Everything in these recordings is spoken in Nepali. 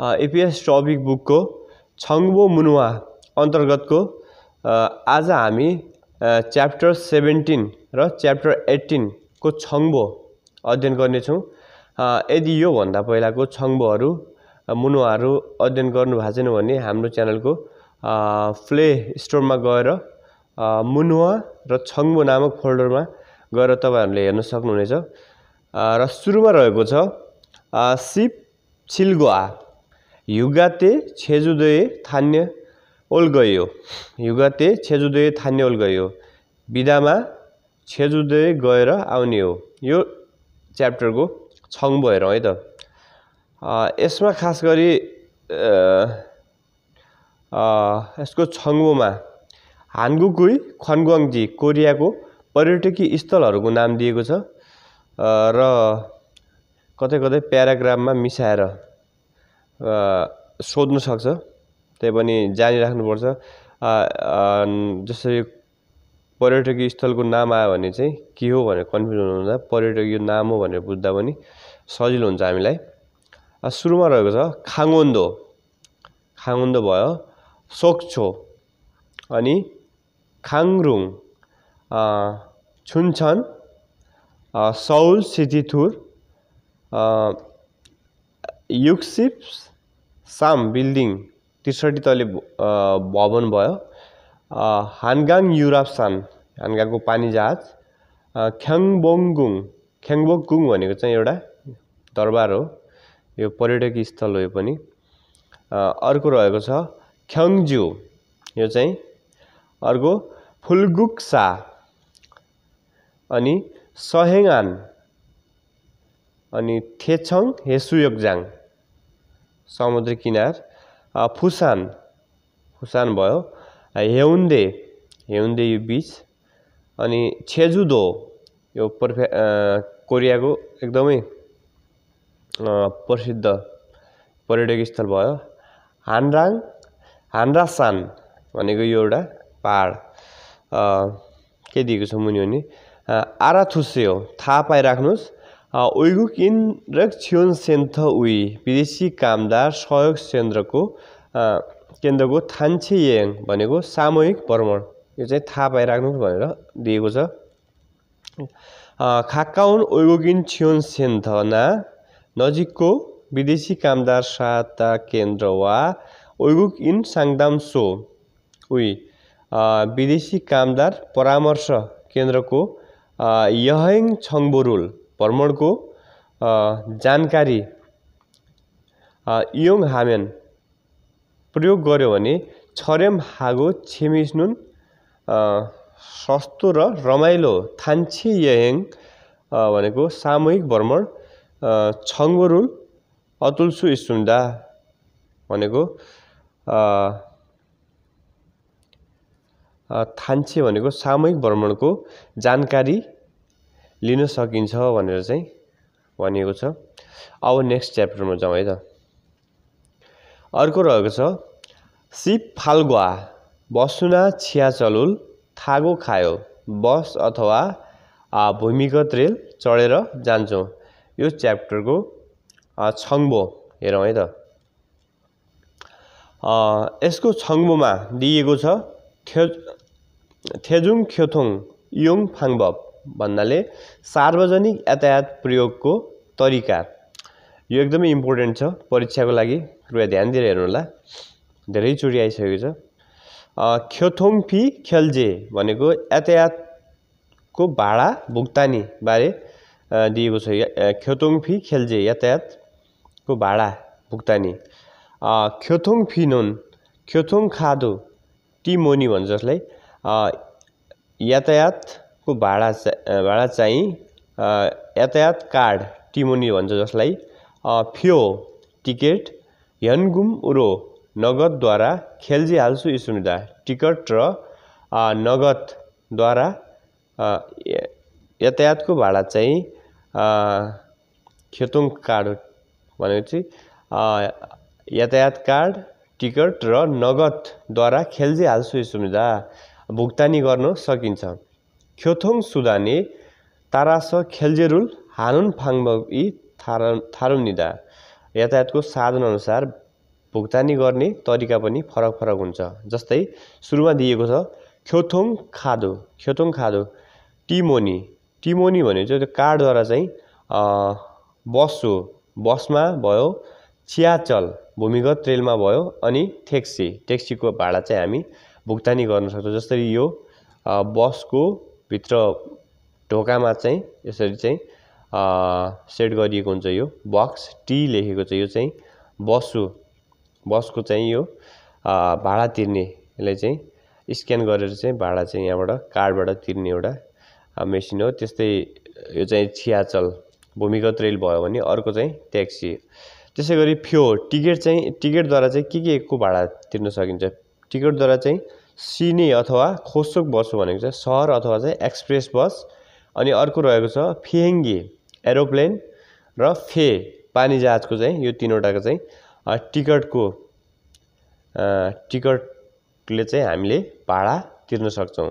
एपिएस टपिक बुकको छङ्बो मुनुवा अन्तर्गतको आज हामी च्याप्टर सेभेन्टिन र च्याप्टर एट्टिनको छङ्बो अध्ययन गर्नेछौँ यदि योभन्दा पहिलाको छङ्बोहरू मुनुवाहरू अध्ययन गर्नु भएको छैन भने हाम्रो च्यानलको प्ले स्टोरमा गएर मुनुवा र छङ्बो नामक फोल्डरमा गएर तपाईँहरूले हेर्न सक्नुहुनेछ र सुरुमा रहेको छ सिप छिल्गोआ थान्य ओल गयो युगाते छेजुदय थान्य ओल गयो बिदामा छेजुदय गएर आउने हो यो च्याप्टरको छङ्बो हेरौँ है त यसमा खास गरी यसको छङ्गोमा हान्गुकुई खन्गुवाङजी कोरियाको पर्यटकीय स्थलहरूको नाम दिएको छ र कतै कतै प्याराग्राफमा मिसाएर सोध्नु सक्छ त्यही पनि जानी राख्नुपर्छ जसरी पर्यटकीय स्थलको नाम आयो भने चाहिँ के हो भनेर कन्फ्युज हुनुहुँदा पर्यटकीय नाम हो भनेर बुझ्दा पनि सजिलो हुन्छ हामीलाई सुरुमा रहेको छ खाङोन्दो खाङोन्दो भयो सोक्छो अनि खाङरुङ छुनछन सौल सिजिथुर युक्सिप्स साम बिल्डिङ त्रिसठी तले भवन भयो हानगाङ युरापसान हानगाङको पानी जहाज ख्याङबोङगुङ ख्याङबोङगुङ भनेको चाहिँ एउटा दरबार हो यो पर्यटकीय स्थल हो यो पनि अर्को रहेको छ ख्याङज्यू यो चाहिँ अर्को फुलगुक्सा अनि सहेङान अनि थेछङ हेसुयोकजाङ समुद्री किनार फुसान फुसान भयो हेउन्दे uh, हेउन्दे यो बिच अनि छेजुदो यो पर्फे uh, कोरियाको एकदमै uh, प्रसिद्ध पर्यटक स्थल भयो हानराङ हान्रासान भनेको यो एउटा पाहाड के दिएको छ मुनि भने आराथुसे हो थाहा पाइराख्नुहोस् उइगुक इन रक्षियोन सेन्थ उइ विदेशी कामदार सहयोग केन्द्रको केन्द्रको थान्छे भनेको सामूहिक भ्रमण यो चाहिँ थाहा पाइराख्नु भनेर दिएको छ खाकाउन ओइगुकिन छियोन सेन्थना नजिकको विदेशी कामदार सहायता केन्द्र वा ओइगुक इन साङदाम सो उइ विदेशी कामदार परामर्श केन्द्रको यहेङ छङबोरुल भ्रमणको जानकारी इयोङ हामेन प्रयोग गर्यो भने छरेम हागो छिमिस्नुन सस्तो र रमाइलो थान्छि यहेङ भनेको सामूहिक भ्रमण छङ्गोरुल अतुलसु इसुन्दा भनेको थान्छे भनेको सामूहिक भ्रमणको जानकारी लिन सकिन्छ भनेर चाहिँ भनिएको छ अब नेक्स्ट च्याप्टरमा जाउँ है त अर्को रहेको छ सिप फाल्गुवा बसुना छियाचलुल थागो खायो बस अथवा भूमिगत रेल चढेर जान्छौँ यो च्याप्टरको छङ्बो हेरौँ है त यसको छङ्बोमा दिइएको छ थेजुङ खेथोङ योङ फाङबप भन्नाले सार्वजनिक यातायात प्रयोगको तरिका यो एकदमै इम्पोर्टेन्ट छ परीक्षाको लागि कृपया ध्यान दिएर हेर्नु होला धेरैचोटि आइसकेको छ ख्योथोङ फी खेलजे भनेको यातायातको भाडा भुक्तानीबारे दिएको छ ख्योथोङ फी खेलजे यातायातको भाडा भुक्तानी ख्योथोङ फिनोन ख्योथोङ खादो टिमोनी भन्छ जसलाई यातायात को भाडा चाहिँ भाडा चाहिँ यातायात कार्ड टिमोनी भन्छ जसलाई फ्यो टिकट यनगुम उरो नगदद्वारा खेल्जी हाल्छु यी सुविधा टिकट र नगदद्वारा यातायातको भाडा चाहिँ खेतुङ कार्ड भनेपछि यातायात कार्ड टिकट र नगदद्वारा खेल्जी हाल्छु यी सुविधा भुक्तानी गर्न सकिन्छ ख्योथोङ सुदाने तारास खेलजेरुल हानुन फाङ्बब यी थारुनिदा यातायातको साधनअनुसार भुक्तानी गर्ने तरिका पनि फरक फरक हुन्छ जस्तै सुरुमा दिएको छ ख्योथोङ खादो ख्योथोङ खादो टिमोनी टिमोनी भनेको चाहिँ त्यो कार्डद्वारा चाहिँ बस हो बसमा भयो चियाचल भूमिगत रेलमा भयो अनि ट्याक्सी ट्याक्सीको भाडा चाहिँ हामी भुक्तानी गर्न सक्छौँ जसरी यो बसको भित्र ढोकामा चाहिँ यसरी चाहिँ सेट गरिएको हुन्छ यो बक्स टी लेखेको छ यो चाहिँ बसु बसको चाहिँ यो भाडा तिर्नेलाई चाहिँ स्क्यान गरेर चाहिँ भाडा चाहिँ यहाँबाट कार्डबाट तिर्ने एउटा मेसिन हो त्यस्तै यो चाहिँ छियाचल भूमिगत रेल भयो भने अर्को चाहिँ ट्याक्सी त्यसै गरी फ्यो टिकट चाहिँ टिकटद्वारा चाहिँ के के को भाडा तिर्न सकिन्छ टिकटद्वारा चाहिँ सिने अथवा खोसोक बस भनेको चाहिँ सहर अथवा चाहिँ एक्सप्रेस बस अनि अर्को रहेको छ फिहेङ्गी एरोप्लेन र फे पानी जहाजको चाहिँ यो तिनवटाको चाहिँ टिकटको टिकटले चाहिँ हामीले भाडा तिर्न सक्छौँ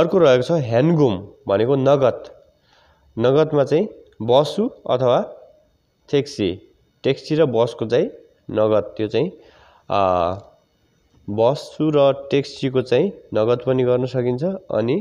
अर्को रहेको छ ह्यान्डगुम भनेको नगद नगदमा चाहिँ बसु अथवा ट्याक्सी ट्याक्सी र बसको चाहिँ नगद त्यो चाहिँ बस्छु र ट्याक्सीको चाहिँ नगद पनि गर्न सकिन्छ अनि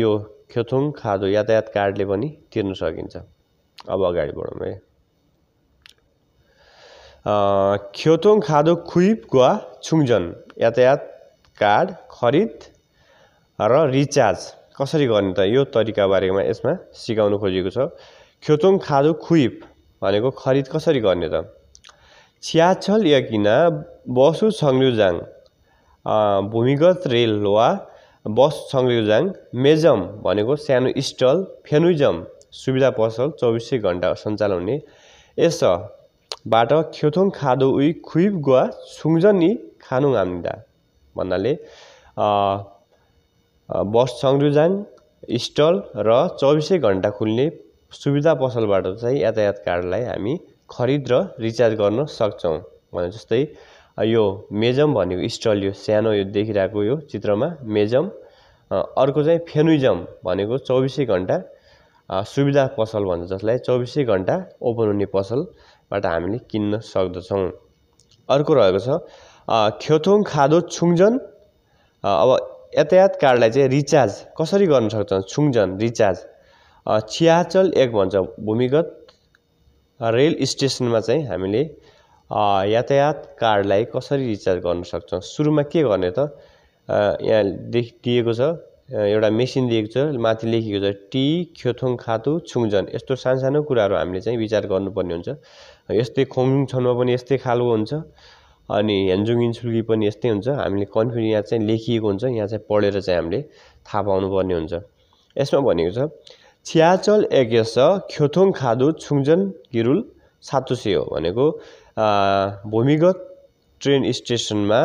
यो खेथोङ खादो यातायात कार्डले पनि तिर्न सकिन्छ अब अगाडि बढौँ है खेथोङ खादो खुइप वा छुङजन यातायात कार्ड खरिद र रिचार्ज कसरी गर्ने त यो तरिका बारेमा यसमा सिकाउनु खोजेको छ खेथोङ खादो खुइप भनेको खरिद कसरी गर्ने त छ्याछल यकिना बसु सङ्ग्युजाङ भूमिगत रेल वा बस सङ्ग्युजाङ मेजम भनेको सानो स्टल फेनुजम सुविधा पसल चौबिसै घन्टा सञ्चालन हुने यसबाट खेथोङ खादो उही खुइब गुवा नि खानु आम्दा भन्नाले बस सङ्ग्रुजाङ स्टल र चौबिसै घन्टा खुल्ने सुविधा पसलबाट चाहिँ यातायात कार्डलाई हामी खरिद र रिचार्ज गर्न सक्छौँ भने जस्तै यो मेजम भनेको स्टल यो सानो यो देखिरहेको यो चित्रमा मेजम अर्को चाहिँ फेनुइजम भनेको चौबिसै घन्टा सुविधा पसल भन्छ जसलाई चौबिसै घन्टा ओपन हुने पसलबाट हामीले किन्न सक्दछौँ अर्को रहेको छ ख्योथोङ खादो छुङजन अब यातायात कार्डलाई चाहिँ रिचार्ज कसरी गर्न सक्छ छुङजन रिचार्ज छियाचल एक भन्छ भूमिगत रेल स्टेसनमा चाहिँ हामीले यातायात कार्डलाई कसरी रिचार्ज गर्न सक्छौँ सुरुमा के गर्ने त यहाँ देख दिएको छ एउटा मेसिन दिएको छ माथि लेखेको छ टी ख्योथोङ खातु छुङझन यस्तो सानो सानो कुराहरू हामीले चाहिँ विचार गर्नुपर्ने हुन्छ यस्तै खोङ छनमा पनि यस्तै खालको हुन्छ अनि हेन्जुङ इन्सुल्की पनि यस्तै हुन्छ हामीले कन्फ्युज यहाँ चाहिँ लेखिएको हुन्छ यहाँ चाहिँ पढेर चाहिँ हामीले थाहा पाउनुपर्ने हुन्छ यसमा भनेको छ छियाचल एकेस ख्योथोङ खादु छुङजन गिरुल सातुसे हो भनेको भूमिगत ट्रेन स्टेसनमा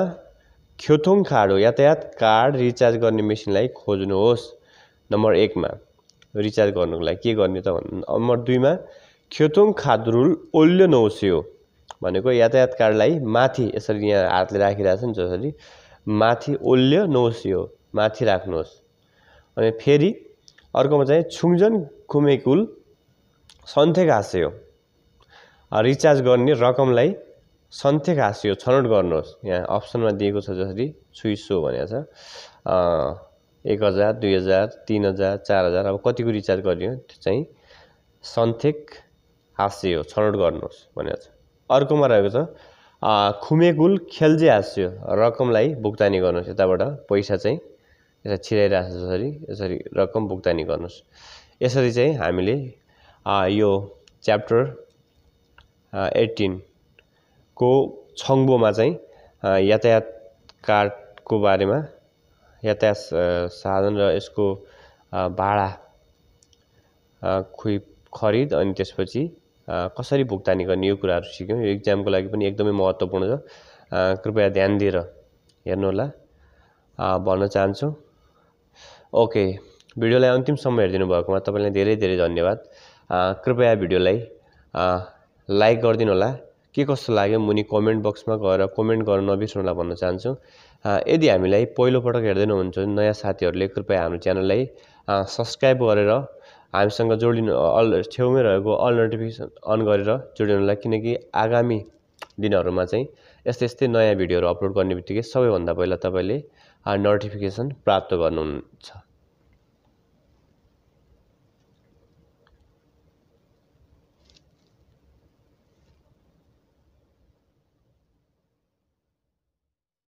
ख्योथोङ खाडो यातायात कार्ड रिचार्ज गर्ने मेसिनलाई खोज्नुहोस् नम्बर एकमा रिचार्ज गर्नुको लागि के गर्ने त भन्नु नम्बर दुईमा ख्योथोङ खादुरुल ओल्यो नौस्यो भनेको यातायात कार्डलाई माथि यसरी यहाँ हातले राखिरहेको छ नि जसरी माथि ओल्यो नौस्यो माथि राख्नुहोस् अनि फेरि अर्कोमा चाहिँ छुम्जन खुमेकुल सन्थे घाँसे रिचार्ज गर्ने रकमलाई सन्थे घाँसियो छनौट गर्नुहोस् यहाँ अप्सनमा दिएको छ जसरी छुइसो भनेको छ एक हजार दुई हजार तिन हजार चार हजार अब कतिको रिचार्ज गर्ने त्यो चाहिँ सन्थेक हाँस्यो छनौट गर्नुहोस् भनेको छ अर्कोमा रहेको छ खुमेकुल खेल्जे हाँस्यो रकमलाई भुक्तानी गर्नुहोस् यताबाट पैसा चाहिँ यसलाई छिराइरहेको छ जसरी यसरी रकम भुक्तानी गर्नुहोस् यसरी चाहिँ हामीले यो च्याप्टर को छङ्बोमा चाहिँ यातायात कार्डको बारेमा यातायात साधन र यसको भाडा खुइ खरिद अनि त्यसपछि कसरी भुक्तानी गर्ने यो कुराहरू सिक्यौँ यो इक्जामको लागि पनि एकदमै महत्त्वपूर्ण छ कृपया ध्यान दिएर हेर्नुहोला भन्न चाहन्छु ओके भिडियोलाई अन्तिमसम्म हेरिदिनु भएकोमा तपाईँलाई धेरै धेरै धन्यवाद कृपया भिडियोलाई लाइक गरिदिनु होला के कस्तो लाग्यो मुनि कमेन्ट बक्समा गएर कमेन्ट गर्न होला भन्न चाहन्छु यदि हामीलाई पहिलोपटक हेर्दैन हुन्छ नयाँ साथीहरूले कृपया हाम्रो च्यानललाई सब्सक्राइब गरेर हामीसँग जोडिनु अल छेउमै रहेको अल नोटिफिकेसन अन गरेर होला किनकि आगामी दिनहरूमा चाहिँ यस्तै यस्तै नयाँ भिडियोहरू अपलोड गर्ने बित्तिकै सबैभन्दा पहिला तपाईँले नोटिफिकेसन प्राप्त गर्नुहुन्छ